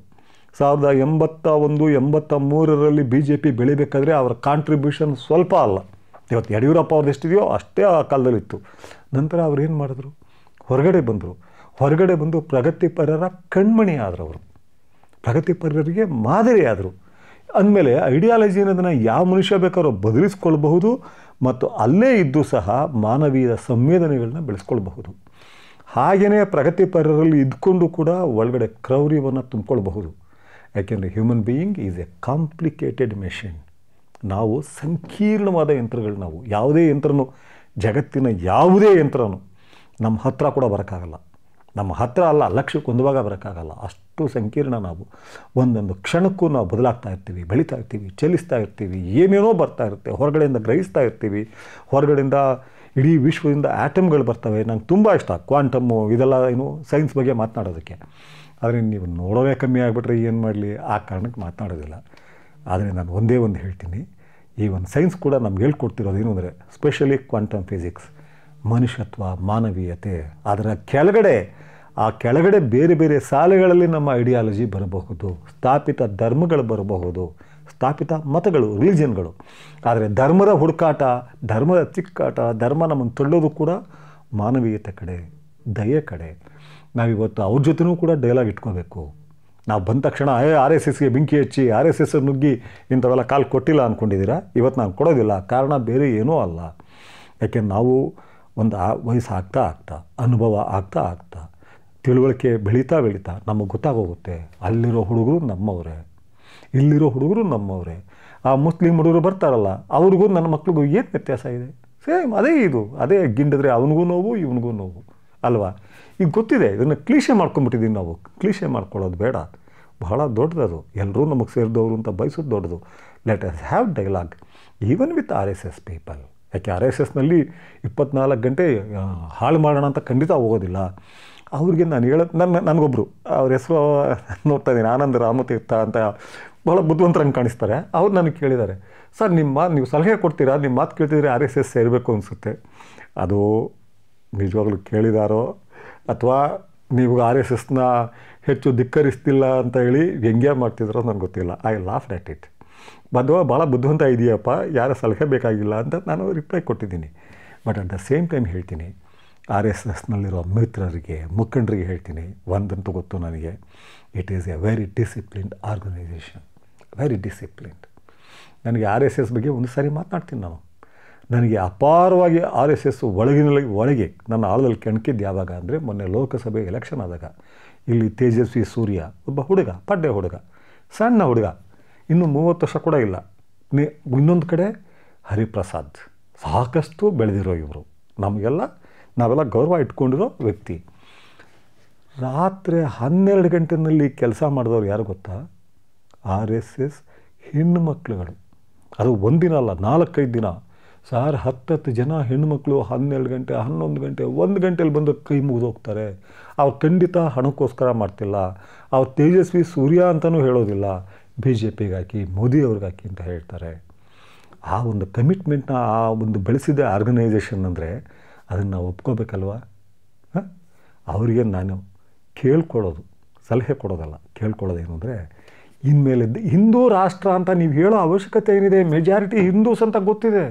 ಸಾವಿರದ ಎಂಬತ್ತ ಒಂದು ಎಂಬತ್ತ ಮೂರರಲ್ಲಿ ಬಿ ಜೆ ಪಿ ಬೆಳಿಬೇಕಾದ್ರೆ ಅವರ ಕಾಂಟ್ರಿಬ್ಯೂಷನ್ ಸ್ವಲ್ಪ ಅಲ್ಲ ಇವತ್ತು ಯಡಿಯೂರಪ್ಪ ಅವ್ರದ್ದು ಎಷ್ಟಿದೆಯೋ ಅಷ್ಟೇ ಆ ಕಾಲದಲ್ಲಿತ್ತು ನಂತರ ಅವ್ರು ಏನು ಮಾಡಿದ್ರು ಹೊರಗಡೆ ಬಂದರು ಹೊರಗಡೆ ಬಂದು ಪ್ರಗತಿಪರರ ಕಣ್ಮಣಿ ಆದರು ಅವರು ಪ್ರಗತಿಪರರಿಗೆ ಮಾದರಿ ಆದರು ಅಂದಮೇಲೆ ಐಡಿಯಾಲಜಿ ಅನ್ನೋದನ್ನು ಯಾವ ಮನುಷ್ಯ ಬೇಕಾದ್ರೂ ಬದಲಿಸ್ಕೊಳ್ಬಹುದು ಮತ್ತು ಅಲ್ಲೇ ಇದ್ದು ಸಹ ಮಾನವೀಯ ಸಂವೇದನೆಗಳನ್ನ ಬೆಳೆಸ್ಕೊಳ್ಬಹುದು ಹಾಗೆಯೇ ಪ್ರಗತಿಪರರಲ್ಲಿ ಇದ್ಕೊಂಡು ಕೂಡ ಒಳಗಡೆ ಕ್ರೌರ್ಯವನ್ನು ತುಂಬಿಕೊಳ್ಬಹುದು ಯಾಕೆಂದರೆ human being is a complicated machine ನಾವು ಸಂಕೀರ್ಣವಾದ ಯಂತ್ರಗಳು ನಾವು ಯಾವುದೇ ಯಂತ್ರನೂ ಜಗತ್ತಿನ ಯಾವುದೇ ಯಂತ್ರನೂ ನಮ್ಮ ಹತ್ತಿರ ಕೂಡ ಬರೋಕ್ಕಾಗಲ್ಲ ನಮ್ಮ ಹತ್ತಿರ ಅಲ್ಲ ಲಕ್ಷಕ್ಕೆ ಒಂದು ಬರೋಕ್ಕಾಗಲ್ಲ ಅಷ್ಟು ಸಂಕೀರ್ಣ ನಾವು ಒಂದೊಂದು ಕ್ಷಣಕ್ಕೂ ನಾವು ಬದಲಾಗ್ತಾ ಇರ್ತೀವಿ ಬೆಳೀತಾ ಇರ್ತೀವಿ ಚಲಿಸ್ತಾ ಇರ್ತೀವಿ ಏನೇನೋ ಬರ್ತಾ ಇರುತ್ತೆ ಹೊರಗಡೆಯಿಂದ ಗ್ರಹಿಸ್ತಾ ಇರ್ತೀವಿ ಹೊರಗಡೆಯಿಂದ ಇಡೀ ವಿಶ್ವದಿಂದ ಆ್ಯಟಮ್ಗಳು ಬರ್ತವೆ ನಂಗೆ ತುಂಬ ಇಷ್ಟ ಕ್ವಾಂಟಮ್ಮು ಇದೆಲ್ಲ ಏನು ಸೈನ್ಸ್ ಬಗ್ಗೆ ಮಾತನಾಡೋದಕ್ಕೆ ಆದರೆ ನೀವು ನೋಡೋವೇ ಕಮ್ಮಿ ಆಗಿಬಿಟ್ರೆ ಏನು ಮಾಡಲಿ ಆ ಕಾರಣಕ್ಕೆ ಮಾತನಾಡೋದಿಲ್ಲ ಆದರೆ ನಾನು ಒಂದೇ ಒಂದು ಹೇಳ್ತೀನಿ ಈ ಒಂದು ಸೈನ್ಸ್ ಕೂಡ ನಮ್ಗೆ ಹೇಳ್ಕೊಡ್ತಿರೋದು ಏನು ಅಂದರೆ ಸ್ಪೆಷಲಿ ಕ್ವಾಂಟಮ್ ಫಿಸಿಕ್ಸ್ ಮನುಷ್ಯತ್ವ ಮಾನವೀಯತೆ ಅದರ ಕೆಳಗಡೆ ಆ ಕೆಳಗಡೆ ಬೇರೆ ಬೇರೆ ಸಾಲೆಗಳಲ್ಲಿ ನಮ್ಮ ಐಡಿಯಾಲಜಿ ಬರಬಹುದು ಸ್ಥಾಪಿತ ಧರ್ಮಗಳು ಬರಬಹುದು ಸ್ಥಾಪಿತ ಮತಗಳು ರಿಲಿಜನ್ಗಳು ಆದರೆ ಧರ್ಮದ ಹುಡುಕಾಟ ಧರ್ಮದ ಚಿಕ್ಕಾಟ ಧರ್ಮ ನಮ್ಮನ್ನು ತಳ್ಳೋದು ಕೂಡ ಮಾನವೀಯತೆ ಕಡೆ ದಯೆ ಕಡೆ ನಾವಿವತ್ತು ಅವ್ರ ಜೊತೆನೂ ಕೂಡ ಡೈಲಾಗ್ ಇಟ್ಕೋಬೇಕು ನಾವು ಬಂದ ತಕ್ಷಣ ಏ ಆರ್ ಎಸ್ ಎಸ್ಗೆ ಬೆಂಕಿ ಹಚ್ಚಿ ಆರ್ ಎಸ್ ಎಸ್ ನುಗ್ಗಿ ಇಂಥವೆಲ್ಲ ಕಾಲು ಕೊಟ್ಟಿಲ್ಲ ಅಂದ್ಕೊಂಡಿದ್ದೀರಾ ಇವತ್ತು ನಾನು ಕೊಡೋದಿಲ್ಲ ಕಾರಣ ಬೇರೆ ಏನೂ ಅಲ್ಲ ಯಾಕೆ ನಾವು ಒಂದು ಆ ವಯಸ್ಸು ಆಗ್ತಾ ಆಗ್ತಾ ಅನುಭವ ಆಗ್ತಾ ಆಗ್ತಾ ತಿಳುವಳಿಕೆ ಬೆಳೀತಾ ಬೆಳೀತಾ ನಮಗೆ ಗೊತ್ತಾಗೋಗುತ್ತೆ ಅಲ್ಲಿರೋ ಹುಡುಗರು ನಮ್ಮವರೇ ಇಲ್ಲಿರೋ ಹುಡುಗರು ನಮ್ಮವರೇ ಆ ಮುಸ್ಲಿಮ್ ಹುಡುಗರು ಬರ್ತಾರಲ್ಲ ಅವ್ರಿಗೂ ನನ್ನ ಮಕ್ಳಿಗೂ ಏನು ವ್ಯತ್ಯಾಸ ಇದೆ ಸೇಮ್ ಅದೇ ಇದು ಅದೇ ಗಿಂಡಿದ್ರೆ ಅವನಿಗೂ ನೋವು ಇವನಿಗೂ ನೋವು ಅಲ್ವಾ ಈಗ ಗೊತ್ತಿದೆ ಇದನ್ನು ಕ್ಲೀಷೆ ಮಾಡ್ಕೊಂಬಿಟ್ಟಿದ್ದೀವಿ ನಾವು ಕ್ಲೀಷೆ ಮಾಡ್ಕೊಳ್ಳೋದು ಬೇಡ ಬಹಳ ದೊಡ್ಡದದು ಎಲ್ಲರೂ ನಮಗೆ ಸೇರಿದವರು ಅಂತ ಬಯಸೋದು ದೊಡ್ಡದು let us have dialogue even with R S S people ಯಾಕೆ ಆರ್ ಎಸ್ ಎಸ್ನಲ್ಲಿ ಇಪ್ಪತ್ನಾಲ್ಕು ಗಂಟೆ ಹಾಳು ಮಾಡೋಣ ಅಂತ ಖಂಡಿತ ಹೋಗೋದಿಲ್ಲ ಅವ್ರಿಗೆ ನಾನು ಹೇಳೋದು ನನ್ನ ನನಗೊಬ್ಬರು ಅವ್ರ ಹೆಸರು ನೋಡ್ತಾ ಇದ್ದೀನಿ ಆನಂದ ರಾಮತೀರ್ಥ ಅಂತ ಬಹಳ ಬುದ್ಧಿವಂತರಂಗೆ ಕಾಣಿಸ್ತಾರೆ ಅವ್ರು ನನಗೆ ಕೇಳಿದ್ದಾರೆ ಸರ್ ನಿಮ್ಮ ನೀವು ಸಲಹೆ ಕೊಡ್ತೀರಾ ನಿಮ್ಮ ಮಾತು ಕೇಳ್ತಿದ್ರೆ ಆರ್ ಎಸ್ ಎಸ್ ಸೇರಬೇಕು ಅನಿಸುತ್ತೆ ಅದು ನಿಜವಾಗ್ಲೂ ಕೇಳಿದಾರೋ ಅಥವಾ ನೀವು ಆರ್ ಎಸ್ ಎಸ್ನ ಹೆಚ್ಚು ಧಿಕ್ಕರಿಸ್ತಿಲ್ಲ ಅಂತ ಹೇಳಿ ವ್ಯಂಗ್ಯ ಮಾಡ್ತಿದ್ರೋ ನನಗೆ ಗೊತ್ತಿಲ್ಲ ಐ ಲಾಫ್ ಡ್ಯಾಟ್ ಇಟ್ ಬದ್ವಾ ಭಾಳ ಬುದ್ಧಿವಂತ ಇದೆಯಪ್ಪ ಯಾರ ಸಲಹೆ ಬೇಕಾಗಿಲ್ಲ ಅಂತ ನಾನು ರಿಪ್ಲೈ ಕೊಟ್ಟಿದ್ದೀನಿ but at the same time ಹೇಳ್ತೀನಿ ಆರ್ ಎಸ್ ಎಸ್ನಲ್ಲಿರೋ ಮಿತ್ರರಿಗೆ ಮುಖಂಡರಿಗೆ ಹೇಳ್ತೀನಿ ಒಂದಂತೂ ಗೊತ್ತು ನನಗೆ it is a very disciplined organisation very disciplined ನನಗೆ ಆರ್ ಎಸ್ ಎಸ್ ಬಗ್ಗೆ ಒಂದು ಸಾರಿ ಮಾತನಾಡ್ತೀನಿ ನಾನು ನನಗೆ ಅಪಾರವಾಗಿ ಆರ್ ಎಸ್ ಎಸ್ ಒಳಗಿನ ಒಳಗೆ ನನ್ನ ಆಳದಲ್ಲಿ ಕೆಣಕಿದ್ದು ಯಾವಾಗ ಅಂದರೆ ಮೊನ್ನೆ ಲೋಕಸಭೆ ಎಲೆಕ್ಷನ್ ಆದಾಗ ಇಲ್ಲಿ ತೇಜಸ್ವಿ ಸೂರ್ಯ ಒಬ್ಬ ಹುಡುಗ ಪಡ್ಡೆ ಹುಡುಗ ಸಣ್ಣ ಹುಡುಗ ಇನ್ನೂ ಮೂವತ್ತು ವರ್ಷ ಕೂಡ ಇಲ್ಲ ನೀ ಇನ್ನೊಂದು ಕಡೆ ಹರಿಪ್ರಸಾದ್ ಸಾಕಷ್ಟು ಬೆಳೆದಿರೋ ಇವರು ನಮಗೆಲ್ಲ ನಾವೆಲ್ಲ ಗೌರವ ಇಟ್ಕೊಂಡಿರೋ ವ್ಯಕ್ತಿ ರಾತ್ರಿ ಹನ್ನೆರಡು ಗಂಟೆನಲ್ಲಿ ಕೆಲಸ ಮಾಡಿದವ್ರು ಯಾರು ಗೊತ್ತಾ ಆರ್ ಎಸ್ ಎಸ್ ಹೆಣ್ಣು ಅದು ಒಂದಿನ ಅಲ್ಲ ನಾಲ್ಕೈದು ದಿನ ಸಾರ್ ಹತ್ತತ್ತು ಜನ ಹೆಣ್ಮಕ್ಳು ಹನ್ನೆರಡು ಗಂಟೆ ಹನ್ನೊಂದು ಗಂಟೆ ಒಂದು ಗಂಟೆಯಲ್ಲಿ ಬಂದು ಕೈ ಮುಗಿದೋಗ್ತಾರೆ ಅವ್ರು ಖಂಡಿತ ಹಣಕ್ಕೋಸ್ಕರ ಮಾಡ್ತಿಲ್ಲ ಅವ್ರು ತೇಜಸ್ವಿ ಸೂರ್ಯ ಅಂತಲೂ ಹೇಳೋದಿಲ್ಲ ಬಿ ಜೆ ಪಿಗಾಕಿ ಮೋದಿ ಅವ್ರಿಗಾಕಿ ಅಂತ ಹೇಳ್ತಾರೆ ಆ ಒಂದು ಕಮಿಟ್ಮೆಂಟ್ನ ಆ ಒಂದು ಬೆಳೆಸಿದ ಆರ್ಗನೈಸೇಷನ್ ಅಂದರೆ ಅದನ್ನು ನಾವು ಹಾಂ ಅವರಿಗೆ ನಾನು ಕೇಳ್ಕೊಳ್ಳೋದು ಸಲಹೆ ಕೊಡೋದಲ್ಲ ಕೇಳ್ಕೊಳ್ಳೋದೇನು ಅಂದರೆ ಇನ್ಮೇಲೆ ಹಿಂದೂ ರಾಷ್ಟ್ರ ಅಂತ ನೀವು ಹೇಳೋ ಅವಶ್ಯಕತೆ ಏನಿದೆ ಮೆಜಾರಿಟಿ ಹಿಂದೂಸ್ ಅಂತ ಗೊತ್ತಿದೆ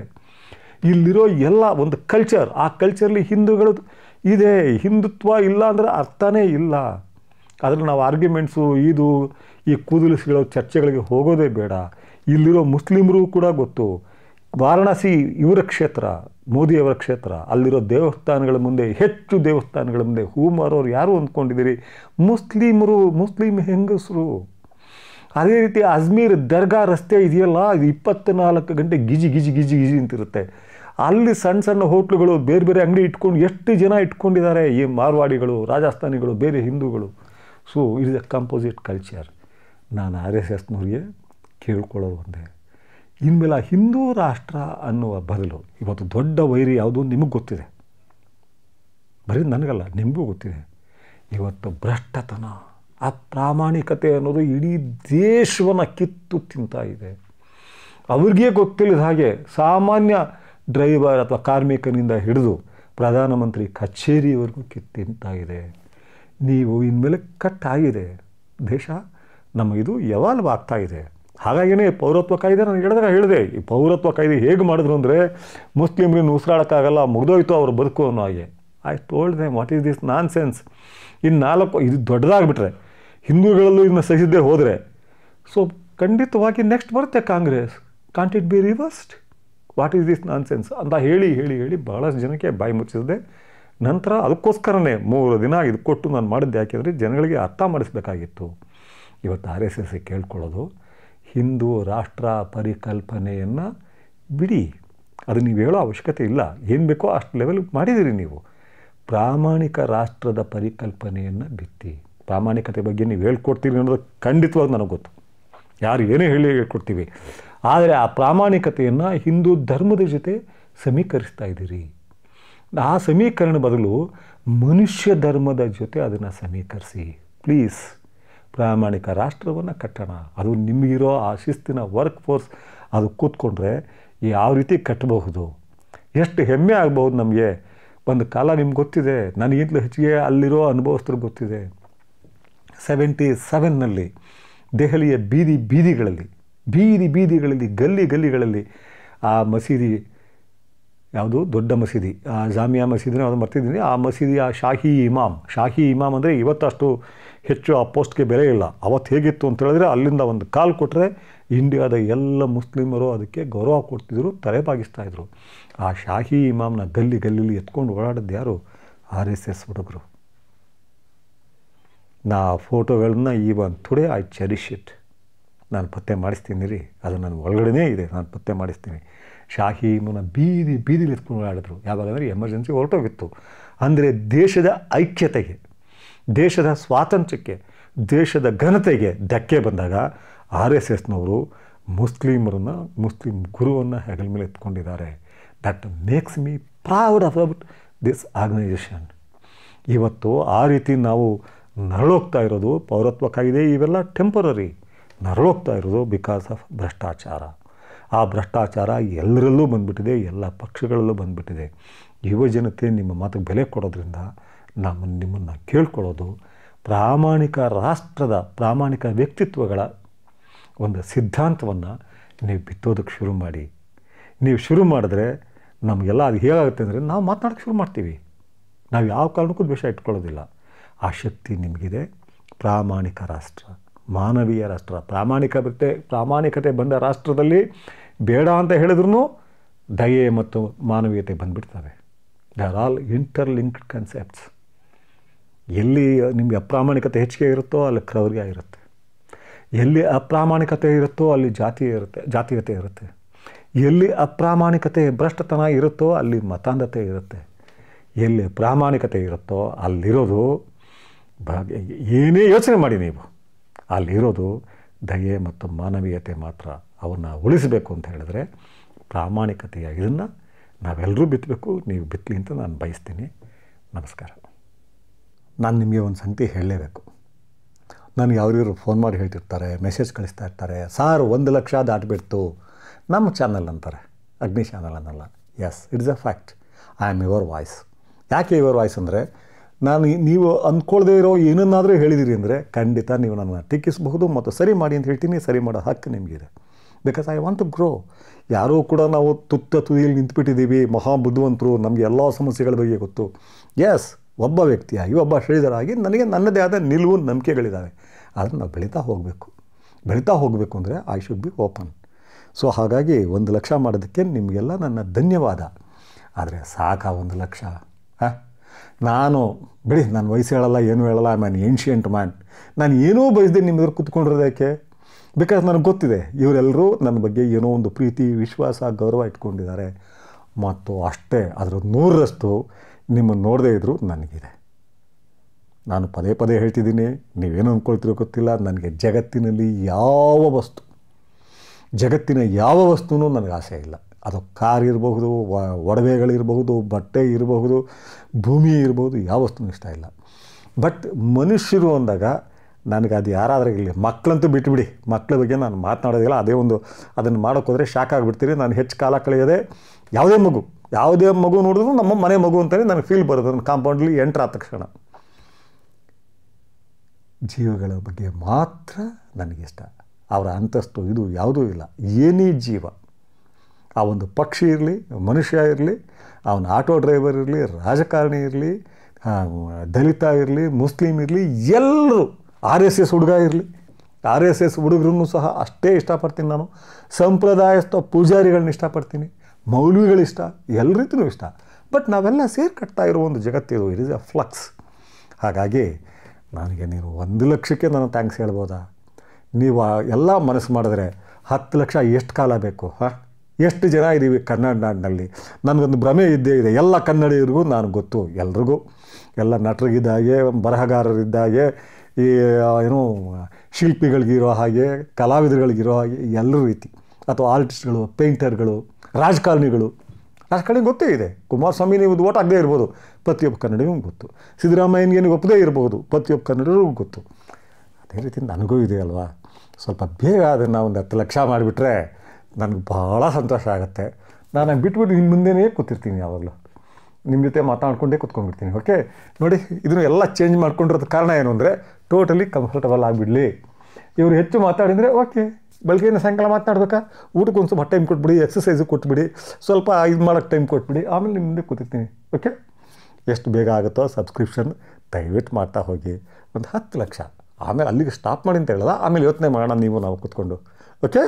ಇಲ್ಲಿರೋ ಎಲ್ಲ ಒಂದು ಕಲ್ಚರ್ ಆ ಕಲ್ಚರಲ್ಲಿ ಹಿಂದೂಗಳು ಇದೆ ಹಿಂದುತ್ವ ಇಲ್ಲ ಅಂದರೆ ಅರ್ಥನೇ ಇಲ್ಲ ಆದರೆ ನಾವು ಆರ್ಗ್ಯುಮೆಂಟ್ಸು ಇದು ಈ ಕೂದಲಿಸ್ಗಳ ಚರ್ಚೆಗಳಿಗೆ ಹೋಗೋದೇ ಬೇಡ ಇಲ್ಲಿರೋ ಮುಸ್ಲಿಮರು ಕೂಡ ಗೊತ್ತು ವಾರಣಾಸಿ ಇವರ ಕ್ಷೇತ್ರ ಮೋದಿಯವರ ಕ್ಷೇತ್ರ ಅಲ್ಲಿರೋ ದೇವಸ್ಥಾನಗಳ ಮುಂದೆ ಹೆಚ್ಚು ದೇವಸ್ಥಾನಗಳ ಮುಂದೆ ಹೂ ಮಾರೋರು ಯಾರು ಅಂದ್ಕೊಂಡಿದ್ದೀರಿ ಮುಸ್ಲಿಮರು ಮುಸ್ಲಿಂ ಹೆಂಗಸರು ಅದೇ ರೀತಿ ಅಜ್ಮೀರ್ ದರ್ಗಾ ರಸ್ತೆ ಇದೆಯಲ್ಲ ಇದು ಇಪ್ಪತ್ತ್ನಾಲ್ಕು ಗಂಟೆ ಗಿಜಿ ಗಿಜಿ ಗಿಜಿ ಗಿಜಿ ಅಂತಿರುತ್ತೆ ಅಲ್ಲಿ ಸಣ್ಣ ಸಣ್ಣ ಹೋಟ್ಲುಗಳು ಬೇರೆ ಬೇರೆ ಅಂಗಡಿ ಇಟ್ಕೊಂಡು ಎಷ್ಟು ಜನ ಇಟ್ಕೊಂಡಿದ್ದಾರೆ ಈ ಮಾರ್ವಾಡಿಗಳು ರಾಜಸ್ಥಾನಿಗಳು ಬೇರೆ ಹಿಂದೂಗಳು so it is a composite culture ನಾನು ಆರ್ ಎಸ್ ಎಸ್ನವ್ರಿಗೆ ಕೇಳ್ಕೊಳ್ಳೋದು ಒಂದೇ ಇನ್ಮೇಲೆ ಹಿಂದೂ ರಾಷ್ಟ್ರ ಅನ್ನುವ ಬದಲು ಇವತ್ತು ದೊಡ್ಡ ವೈರಿ ಯಾವುದು ನಿಮಗೆ ಗೊತ್ತಿದೆ ಬರೀ ನನಗಲ್ಲ ನಿಮಗೂ ಗೊತ್ತಿದೆ ಇವತ್ತು ಭ್ರಷ್ಟತನ ಆ ಪ್ರಾಮಾಣಿಕತೆ ಅನ್ನೋದು ಇಡೀ ದೇಶವನ್ನು ಕಿತ್ತು ತಿಂತಾ ಇದೆ ಅವ್ರಿಗೇ ಗೊತ್ತಿಲ್ಲದ ಹಾಗೆ ಸಾಮಾನ್ಯ ಡ್ರೈವರ್ ಅಥವಾ ಕಾರ್ಮಿಕನಿಂದ ಹಿಡಿದು ಪ್ರಧಾನಮಂತ್ರಿ ಕಚೇರಿವರೆಗೂ ಕಿತ್ತಿಂತ ಇದೆ ನೀವು ಇನ್ಮೇಲೆ ಕಟ್ ಆಗಿದೆ ದೇಶ ನಮ್ಮ ಇದು ಯವಾಲ್ವ್ ಆಗ್ತಾ ಇದೆ ಹಾಗಾಗಿನೇ ಪೌರತ್ವ ಕಾಯ್ದೆ ನಾನು ಹೇಳಿದಾಗ ಹೇಳಿದೆ ಈ ಪೌರತ್ವ ಕಾಯ್ದೆ ಹೇಗೆ ಮಾಡಿದ್ರು ಅಂದರೆ ಮುಸ್ಲಿಮ್ರನ್ನು ಉಸಿರಾಡೋಕ್ಕಾಗಲ್ಲ ಮುಗ್ದೋಯ್ತು ಅವ್ರ ಬದುಕು ಅನ್ನೋ ಹಾಗೆ I told what is this nonsense ಇನ್ನು ನಾಲ್ಕು ಇದು ದೊಡ್ಡದಾಗ್ಬಿಟ್ರೆ ಹಿಂದೂಗಳಲ್ಲೂ ಇದನ್ನ ಸಹಿಸಿದ್ದೇ ಹೋದರೆ ಸೊ ಖಂಡಿತವಾಗಿ ನೆಕ್ಸ್ಟ್ ಬರುತ್ತೆ Congress can't it be reversed what is this nonsense ಅಂತ ಹೇಳಿ ಹೇಳಿ ಹೇಳಿ ಭಾಳಷ್ಟು ಜನಕ್ಕೆ ಬಾಯಿ ಮುಚ್ಚಿಸಿದೆ ನಂತರ ಅದಕ್ಕೋಸ್ಕರನೇ ಮೂರು ದಿನ ಇದು ಕೊಟ್ಟು ನಾನು ಮಾಡಿದ್ದೆ ಯಾಕೆಂದರೆ ಜನಗಳಿಗೆ ಅರ್ಥ ಮಾಡಿಸ್ಬೇಕಾಗಿತ್ತು ಇವತ್ತು ಆರ್ ಎಸ್ ಎಸ್ ಕೇಳ್ಕೊಳ್ಳೋದು ಹಿಂದೂ ರಾಷ್ಟ್ರ ಪರಿಕಲ್ಪನೆಯನ್ನು ಬಿಡಿ ಅದು ನೀವು ಹೇಳೋ ಅವಶ್ಯಕತೆ ಇಲ್ಲ ಏನು ಬೇಕೋ ಅಷ್ಟು ಲೆವೆಲ್ ಮಾಡಿದ್ದೀರಿ ನೀವು ಪ್ರಾಮಾಣಿಕ ರಾಷ್ಟ್ರದ ಪರಿಕಲ್ಪನೆಯನ್ನು ಬಿತ್ತಿ ಪ್ರಾಮಾಣಿಕತೆ ಬಗ್ಗೆ ನೀವು ಹೇಳ್ಕೊಡ್ತೀರಿ ಅನ್ನೋದು ಖಂಡಿತವಾಗಿ ನನಗೆ ಗೊತ್ತು ಯಾರು ಏನೇ ಹೇಳಿ ಹೇಳ್ಕೊಡ್ತೀವಿ ಆದರೆ ಆ ಪ್ರಾಮಾಣಿಕತೆಯನ್ನು ಹಿಂದೂ ಧರ್ಮದ ಜೊತೆ ಸಮೀಕರಿಸ್ತಾ ಇದ್ದೀರಿ ಆ ಸಮೀಕರಣ ಬದಲು ಮನುಷ್ಯ ಧರ್ಮದ ಜೊತೆ ಅದನ್ನು ಸಮೀಕರಿಸಿ ಪ್ಲೀಸ್ ಪ್ರಾಮಾಣಿಕ ರಾಷ್ಟ್ರವನ್ನು ಕಟ್ಟೋಣ ಅದು ನಿಮಗಿರೋ ಆ ಶಿಸ್ತಿನ ವರ್ಕ್ ಫೋರ್ಸ್ ಅದು ಕೂತ್ಕೊಂಡ್ರೆ ಯಾವ ರೀತಿ ಕಟ್ಟಬಹುದು ಎಷ್ಟು ಹೆಮ್ಮೆ ಆಗಬಹುದು ನಮಗೆ ಒಂದು ಕಾಲ ನಿಮ್ಗೆ ಗೊತ್ತಿದೆ ನನಗಿಂತಲೂ ಹೆಚ್ಚಿಗೆ ಅಲ್ಲಿರೋ ಅನುಭವಸ್ಥರು ಗೊತ್ತಿದೆ ಸೆವೆಂಟಿ ಸೆವೆನ್ನಲ್ಲಿ ದೆಹಲಿಯ ಬೀದಿ ಬೀದಿಗಳಲ್ಲಿ ಬೀದಿ ಬೀದಿಗಳಲ್ಲಿ ಗಲ್ಲಿ ಗಲ್ಲಿಗಳಲ್ಲಿ ಆ ಮಸೀದಿ ಯಾವುದು ದೊಡ್ಡ ಮಸೀದಿ ಆ ಜಾಮಿಯಾ ಮಸೀದಿನ ಅದು ಮರ್ತಿದ್ದೀನಿ ಆ ಮಸೀದಿ ಆ ಶಾಹಿ ಇಮಾಮ್ ಶಾಹಿ ಇಮಾಮ್ ಅಂದರೆ ಇವತ್ತಷ್ಟು ಹೆಚ್ಚು ಆ ಪೋಸ್ಟ್ಗೆ ಬೆಲೆ ಇಲ್ಲ ಅವತ್ತು ಹೇಗಿತ್ತು ಅಂತ ಹೇಳಿದ್ರೆ ಅಲ್ಲಿಂದ ಒಂದು ಕಾಲು ಕೊಟ್ಟರೆ ಇಂಡಿಯಾದ ಎಲ್ಲ ಮುಸ್ಲಿಮರು ಅದಕ್ಕೆ ಗೌರವ ಕೊಡ್ತಿದ್ರು ಬಾಗಿಸ್ತಾಯಿದ್ರು ಆ ಶಾಹಿ ಇಮಾಮ್ನ ಗಲ್ಲಿ ಗಲ್ಲಿಲಿ ಎತ್ಕೊಂಡು ಓಡಾಡೋದು ಯಾರು ಆರ್ ಎಸ್ ಎಸ್ ಹುಡುಗರು ನಾ ಫೋಟೋಗಳನ್ನ even today I cherish it ನಾನು ಪತ್ತೆ ಮಾಡಿಸ್ತೀನಿ ರೀ ಅದು ನನ್ನ ಒಳಗಡೆ ಇದೆ ನಾನು ಪತ್ತೆ ಮಾಡಿಸ್ತೀನಿ ಶಾಹಿ ಮುನ್ನ ಬೀದಿ ಬೀದಿಲಿ ಎತ್ಕೊಂಡು ಯಾವಾಗ ಅಂದರೆ ಎಮರ್ಜೆನ್ಸಿ ಹೊರಟೋಗಿತ್ತು ಅಂದರೆ ದೇಶದ ಐಕ್ಯತೆಗೆ ದೇಶದ ಸ್ವಾತಂತ್ರ್ಯಕ್ಕೆ ದೇಶದ ಘನತೆಗೆ ಧಕ್ಕೆ ಬಂದಾಗ ಆರ್ ಎಸ್ ಎಸ್ನವರು ಮುಸ್ಲಿಮರನ್ನು ಮುಸ್ಲಿಂ ಗುರುವನ್ನು ಹೆಗಲ ಮೇಲೆ ಎತ್ಕೊಂಡಿದ್ದಾರೆ that makes me proud about this organisation ಇವತ್ತು ಆ ರೀತಿ ನಾವು ನರಳೋಗ್ತಾ ಇರೋದು ಪೌರತ್ವ ಕಾಯ್ದೆ ಇವೆಲ್ಲ ಟೆಂಪರರಿ ನರಳೋಗ್ತಾ ಇರೋದು ಬಿಕಾಸ್ ಆಫ್ ಭ್ರಷ್ಟಾಚಾರ ಆ ಭ್ರಷ್ಟಾಚಾರ ಎಲ್ಲರಲ್ಲೂ ಬಂದುಬಿಟ್ಟಿದೆ ಎಲ್ಲ ಪಕ್ಷಗಳಲ್ಲೂ ಬಂದುಬಿಟ್ಟಿದೆ ಜನತೆ ನಿಮ್ಮ ಮಾತಿಗೆ ಬೆಲೆ ಕೊಡೋದ್ರಿಂದ ನಮ್ಮ ನಿಮ್ಮನ್ನು ಕೇಳ್ಕೊಳ್ಳೋದು ಪ್ರಾಮಾಣಿಕ ರಾಷ್ಟ್ರದ ಪ್ರಾಮಾಣಿಕ ವ್ಯಕ್ತಿತ್ವಗಳ ಒಂದು ಸಿದ್ಧಾಂತವನ್ನು ನೀವು ಬಿತ್ತೋದಕ್ಕೆ ಶುರು ಮಾಡಿ ನೀವು ಶುರು ಮಾಡಿದ್ರೆ ನಮಗೆಲ್ಲ ಅದು ಹೇಗಾಗುತ್ತೆ ಅಂದರೆ ನಾವು ಮಾತನಾಡೋಕ್ಕೆ ಶುರು ಮಾಡ್ತೀವಿ ನಾವು ಯಾವ ಕಾರಣಕ್ಕೂ ದ್ವೇಷ ಇಟ್ಕೊಳ್ಳೋದಿಲ್ಲ ಆ ಶಕ್ತಿ ನಿಮಗಿದೆ ಪ್ರಾಮಾಣಿಕ ರಾಷ್ಟ್ರ ಮಾನವೀಯ ರಾಷ್ಟ್ರ ಪ್ರಾಮಾಣಿಕತೆ ಪ್ರಾಮಾಣಿಕತೆ ಬಂದ ರಾಷ್ಟ್ರದಲ್ಲಿ ಬೇಡ ಅಂತ ಹೇಳಿದ್ರೂ ದಯೆ ಮತ್ತು ಮಾನವೀಯತೆ ಬಂದುಬಿಡ್ತವೆ they are all interlinked concepts ಎಲ್ಲಿ ನಿಮಗೆ ಅಪ್ರಾಮಾಣಿಕತೆ ಹೆಚ್ಚಿಗೆ ಇರುತ್ತೋ ಅಲ್ಲಿ ಕ್ರೌರ್ಯ ಇರುತ್ತೆ ಎಲ್ಲಿ ಅಪ್ರಾಮಾಣಿಕತೆ ಇರುತ್ತೋ ಅಲ್ಲಿ ಜಾತಿ ಇರುತ್ತೆ ಜಾತೀಯತೆ ಇರುತ್ತೆ ಎಲ್ಲಿ ಅಪ್ರಾಮಾಣಿಕತೆ ಭ್ರಷ್ಟತನ ಇರುತ್ತೋ ಅಲ್ಲಿ ಮತಾಂಧತೆ ಇರುತ್ತೆ ಎಲ್ಲಿ ಪ್ರಾಮಾಣಿಕತೆ ಇರುತ್ತೋ ಅಲ್ಲಿರೋದು ಭಾಗ್ಯ ಏನೇ ಯೋಚನೆ ಮಾಡಿ ನೀವು ಅಲ್ಲಿರೋದು ದಯೆ ಮತ್ತು ಮಾನವೀಯತೆ ಮಾತ್ರ ಅವನ್ನ ಉಳಿಸಬೇಕು ಅಂತ ಹೇಳಿದ್ರೆ ಪ್ರಾಮಾಣಿಕತೆಯ ಇದನ್ನು ನಾವೆಲ್ಲರೂ ಬಿತ್ತಬೇಕು ನೀವು ಬಿತ್ತಲಿ ಅಂತ ನಾನು ಬಯಸ್ತೀನಿ ನಮಸ್ಕಾರ ನಾನು ನಿಮಗೆ ಒಂದು ಸಂಗತಿ ಹೇಳಲೇಬೇಕು ನಾನು ಯಾರ್ಯಾರು ಫೋನ್ ಮಾಡಿ ಹೇಳ್ತಿರ್ತಾರೆ ಮೆಸೇಜ್ ಕಳಿಸ್ತಾ ಇರ್ತಾರೆ ಸಾರ್ ಒಂದು ಲಕ್ಷ ದಾಟಿಬಿಡ್ತು ನಮ್ಮ ಚಾನಲ್ ಅಂತಾರೆ ಅಗ್ನಿ ಚಾನಲ್ ಅನ್ನಲ್ಲ yes it's a fact I am your voice ಯಾಕೆ ಯುವರ್ ವಾಯ್ಸ್ ಅಂದರೆ ನಾನು ನೀವು ಅಂದ್ಕೊಳ್ಳದೇ ಇರೋ ಏನನ್ನಾದರೂ ಹೇಳಿದಿರಿ ಅಂದರೆ ಖಂಡಿತ ನೀವು ನನ್ನನ್ನು ಟೀಕಿಸಬಹುದು ಮತ್ತು ಸರಿ ಮಾಡಿ ಅಂತ ಹೇಳ್ತೀನಿ ಸರಿ ಮಾಡೋ ಹಕ್ಕು ನಿಮಗಿದೆ because I want to grow ಯಾರೂ ಕೂಡ ನಾವು ತುತ್ತ ತುದಿಯಲ್ಲಿ ನಿಂತುಬಿಟ್ಟಿದ್ದೀವಿ ಮಹಾ ಬುದ್ಧಿವಂತರು ನಮಗೆ ಎಲ್ಲ ಸಮಸ್ಯೆಗಳ ಬಗ್ಗೆ ಗೊತ್ತು ಎಸ್ ಒಬ್ಬ ವ್ಯಕ್ತಿಯಾಗಿ ಒಬ್ಬ ಶ್ರೀಧರಾಗಿ ನನಗೆ ನನ್ನದೇ ಆದ ನಿಲುವು ನಂಬಿಕೆಗಳಿದ್ದಾವೆ ಆದರೆ ನಾವು ಬೆಳೀತಾ ಹೋಗಬೇಕು ಬೆಳೀತಾ ಹೋಗಬೇಕು ಅಂದರೆ I should be open so ಹಾಗಾಗಿ ಒಂದು ಲಕ್ಷ ಮಾಡೋದಕ್ಕೆ ನಿಮಗೆಲ್ಲ ನನ್ನ ಧನ್ಯವಾದ ಆದರೆ ಸಾಕ ಒಂದು ಲಕ್ಷ ಹಾಂ ನಾನು ಬಿಡಿ ನಾನು ವಯಸ್ಸು ಹೇಳಲ್ಲ ಏನು ಹೇಳಲ್ಲ ಐ ಮ್ಯಾನ್ ಏನ್ಷಿಯಂಟ್ ಮ್ಯಾನ್ ನಾನು ಏನೂ ಬಯಸಿದೆ ನಿಮ್ಮ ಎದುರು ಕೂತ್ಕೊಂಡಿರೋದಕ್ಕೆ ಬಿಕಾಸ್ ನನಗೆ ಗೊತ್ತಿದೆ ಇವರೆಲ್ಲರೂ ನನ್ನ ಬಗ್ಗೆ ಏನೋ ಒಂದು ಪ್ರೀತಿ ವಿಶ್ವಾಸ ಗೌರವ ಇಟ್ಕೊಂಡಿದ್ದಾರೆ ಮತ್ತು ಅಷ್ಟೇ ಅದರ ನೂರರಷ್ಟು ನಿಮ್ಮನ್ನು ನೋಡದೇ ಇದ್ದರೂ ನನಗಿದೆ ನಾನು ಪದೇ ಪದೇ ಹೇಳ್ತಿದ್ದೀನಿ ನೀವೇನು ಅಂದ್ಕೊಳ್ತಿರೋ ಗೊತ್ತಿಲ್ಲ ನನಗೆ ಜಗತ್ತಿನಲ್ಲಿ ಯಾವ ವಸ್ತು ಜಗತ್ತಿನ ಯಾವ ವಸ್ತುನೂ ನನಗೆ ಆಸೆ ಇಲ್ಲ ಅದು ಕಾರ್ ಇರಬಹುದು ಒಡವೆಗಳಿರಬಹುದು ಬಟ್ಟೆ ಇರಬಹುದು ಭೂಮಿ ಇರಬಹುದು ಯಾವ ವಸ್ತುನೂ ಇಷ್ಟ ಇಲ್ಲ ಬಟ್ ಮನುಷ್ಯರು ಅಂದಾಗ ನನಗೆ ಅದು ಯಾರಾದರೂ ಇಲ್ಲಿ ಮಕ್ಕಳಂತೂ ಬಿಟ್ಟುಬಿಡಿ ಮಕ್ಕಳ ಬಗ್ಗೆ ನಾನು ಮಾತನಾಡೋದಿಲ್ಲ ಅದೇ ಒಂದು ಅದನ್ನು ಮಾಡೋಕ್ಕೋದ್ರೆ ಶಾಕ್ ಆಗಿಬಿಡ್ತೀರಿ ನಾನು ಹೆಚ್ಚು ಕಾಲ ಕಳೆಯೋದೆ ಯಾವುದೇ ಮಗು ಯಾವುದೇ ಮಗು ನೋಡಿದ್ರು ನಮ್ಮ ಮನೆ ಮಗು ಅಂತಲೇ ನನಗೆ ಫೀಲ್ ಬರುತ್ತೆ ನನ್ನ ಕಾಂಪೌಂಡ್ಲಿ ಎಂಟ್ರ್ ಆದ ತಕ್ಷಣ ಜೀವಗಳ ಬಗ್ಗೆ ಮಾತ್ರ ನನಗಿಷ್ಟ ಅವರ ಅಂತಸ್ತು ಇದು ಯಾವುದೂ ಇಲ್ಲ ಏನೇ ಜೀವ ಆ ಒಂದು ಪಕ್ಷಿ ಇರಲಿ ಮನುಷ್ಯ ಇರಲಿ ಅವನ ಆಟೋ ಡ್ರೈವರ್ ಇರಲಿ ರಾಜಕಾರಣಿ ಇರಲಿ ದಲಿತ ಇರಲಿ ಮುಸ್ಲಿಮ್ ಇರಲಿ ಎಲ್ಲರೂ ಆರ್ ಎಸ್ ಎಸ್ ಹುಡುಗ ಇರಲಿ ಆರ್ ಎಸ್ ಎಸ್ ಹುಡುಗರೂ ಸಹ ಅಷ್ಟೇ ಇಷ್ಟಪಡ್ತೀನಿ ನಾನು ಸಂಪ್ರದಾಯಸ್ಥ ಪೂಜಾರಿಗಳನ್ನ ಇಷ್ಟಪಡ್ತೀನಿ ಮೌಲ್ವಿಗಳಿಷ್ಟ ಎಲ್ಲ ಇಷ್ಟ ಬಟ್ ನಾವೆಲ್ಲ ಸೇರಿ ಕಟ್ತಾ ಇರೋ ಒಂದು ಜಗತ್ತಿದು ಇಟ್ ಇಸ್ ಅ ಫ್ಲಕ್ಸ್ ಹಾಗಾಗಿ ನನಗೆ ನೀವು ಒಂದು ಲಕ್ಷಕ್ಕೆ ನಾನು ಥ್ಯಾಂಕ್ಸ್ ಹೇಳ್ಬೋದಾ ನೀವು ಎಲ್ಲ ಮನಸ್ಸು ಮಾಡಿದ್ರೆ ಹತ್ತು ಲಕ್ಷ ಎಷ್ಟು ಕಾಲ ಬೇಕು ಹಾಂ ಎಷ್ಟು ಜನ ಇದ್ದೀವಿ ಕನ್ನಡ ನಾಡಿನಲ್ಲಿ ನನಗೊಂದು ಭ್ರಮೆ ಇದ್ದೇ ಇದೆ ಎಲ್ಲ ಕನ್ನಡಿಗರಿಗೂ ನಾನು ಗೊತ್ತು ಎಲ್ರಿಗೂ ಎಲ್ಲ ನಟರಿಗಿದ್ದಾಗೆ ಬರಹಗಾರರಿದ್ದಾಗೆ ಈ ಏನು ಶಿಲ್ಪಿಗಳಿಗಿರೋ ಹಾಗೆ ಕಲಾವಿದರುಗಳಿಗಿರೋ ಹಾಗೆ ಎಲ್ಲರ ರೀತಿ ಅಥವಾ ಆರ್ಟಿಸ್ಟ್ಗಳು ಪೇಂಟರ್ಗಳು ರಾಜಕಾರಣಿಗಳು ರಾಜಕಾರಣಿ ಗೊತ್ತೇ ಇದೆ ಕುಮಾರಸ್ವಾಮಿ ನೀವು ಓಟ್ ಆಗದೇ ಇರ್ಬೋದು ಪ್ರತಿಯೊಬ್ಬ ಕನ್ನಡಿಗೂ ಗೊತ್ತು ಸಿದ್ದರಾಮಯ್ಯನಿಗೆ ಒಪ್ಪದೇ ಇರಬಹುದು ಪ್ರತಿಯೊಬ್ಬ ಕನ್ನಡಿಗೂ ಗೊತ್ತು ಅದೇ ರೀತಿ ನನಗೂ ಇದೆ ಅಲ್ವಾ ಸ್ವಲ್ಪ ಬೇಗ ಅದನ್ನು ಒಂದು ಹತ್ತು ಲಕ್ಷ ಮಾಡಿಬಿಟ್ರೆ ನನಗೆ ಭಾಳ ಸಂತೋಷ ಆಗುತ್ತೆ ನಾನು ಬಿಟ್ಬಿಟ್ಟು ನಿಮ್ಮ ಮುಂದೆನೇ ಕೂತಿರ್ತೀನಿ ಯಾವಾಗಲೂ ನಿಮ್ಮ ಜೊತೆ ಮಾತಾಡ್ಕೊಂಡೇ ಕೂತ್ಕೊಂಡ್ಬಿಡ್ತೀನಿ ಓಕೆ ನೋಡಿ ಇದನ್ನು ಎಲ್ಲ ಚೇಂಜ್ ಮಾಡ್ಕೊಂಡಿರೋದು ಕಾರಣ ಏನು ಅಂದರೆ ಟೋಟಲಿ ಕಂಫರ್ಟಬಲ್ ಆಗಿಬಿಡಲಿ ಇವರು ಹೆಚ್ಚು ಮಾತಾಡಿದರೆ ಓಕೆ ಬೆಳಗ್ಗೆಯಿಂದ ಸಾಯಂಕಾಲ ಮಾತಾಡ್ಬೇಕಾ ಊಟಕ್ಕೆ ಒಂದು ಸ್ವಲ್ಪ ಟೈಮ್ ಕೊಟ್ಬಿಡಿ ಎಕ್ಸಸೈಸು ಕೊಟ್ಬಿಡಿ ಸ್ವಲ್ಪ ಇದು ಮಾಡೋಕ್ಕೆ ಟೈಮ್ ಕೊಟ್ಬಿಡಿ ಆಮೇಲೆ ನಿಮ್ಮ ಮುಂದೆ ಕೂತಿರ್ತೀನಿ ಓಕೆ ಎಷ್ಟು ಬೇಗ ಆಗುತ್ತೋ ಸಬ್ಸ್ಕ್ರಿಪ್ಷನ್ ದಯವಿಟ್ಟು ಮಾಡ್ತಾ ಹೋಗಿ ಒಂದು ಹತ್ತು ಲಕ್ಷ ಆಮೇಲೆ ಅಲ್ಲಿಗೆ ಸ್ಟಾಪ್ ಮಾಡಿ ಅಂತ ಹೇಳಲ್ಲ ಆಮೇಲೆ ಯೋಚನೆ ಮಾಡೋಣ ನೀವು ನಾವು ಕೂತ್ಕೊಂಡು ಓಕೆ